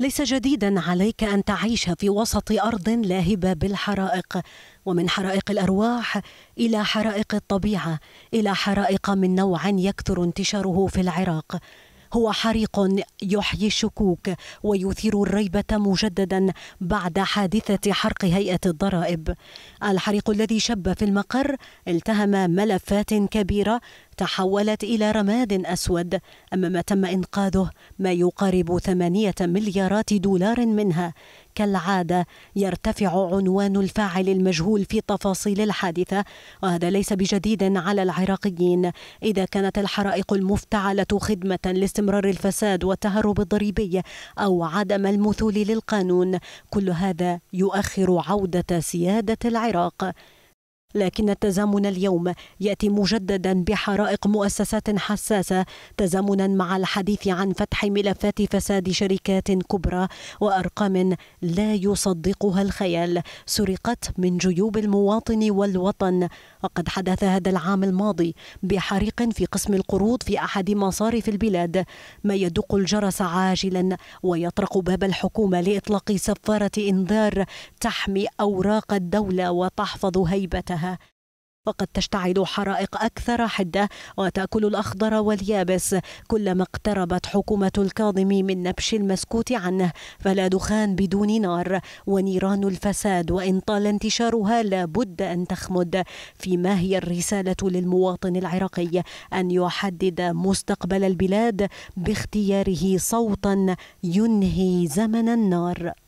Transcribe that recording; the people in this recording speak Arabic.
ليس جديدا عليك ان تعيش في وسط ارض لاهبه بالحرائق ومن حرائق الارواح الى حرائق الطبيعه الى حرائق من نوع يكثر انتشاره في العراق هو حريق يحيي الشكوك ويثير الريبة مجددا بعد حادثة حرق هيئة الضرائب الحريق الذي شب في المقر التهم ملفات كبيرة تحولت إلى رماد أسود أما ما تم إنقاذه ما يقارب ثمانية مليارات دولار منها كالعادة يرتفع عنوان الفاعل المجهول في تفاصيل الحادثة وهذا ليس بجديد على العراقيين إذا كانت الحرائق المفتعلة خدمة لاستمرار الفساد والتهرب الضريبي أو عدم المثول للقانون كل هذا يؤخر عودة سيادة العراق لكن التزامن اليوم ياتي مجددا بحرائق مؤسسات حساسه تزامنا مع الحديث عن فتح ملفات فساد شركات كبرى وارقام لا يصدقها الخيال سرقت من جيوب المواطن والوطن وقد حدث هذا العام الماضي بحريق في قسم القروض في احد مصارف البلاد ما يدق الجرس عاجلا ويطرق باب الحكومه لاطلاق صفاره انذار تحمي اوراق الدوله وتحفظ هيبتها فقد وقد تشتعل حرائق أكثر حدة وتأكل الأخضر واليابس كلما اقتربت حكومة الكاظم من نبش المسكوت عنه فلا دخان بدون نار ونيران الفساد وإن طال انتشارها لابد أن تخمد فيما هي الرسالة للمواطن العراقي أن يحدد مستقبل البلاد باختياره صوتا ينهي زمن النار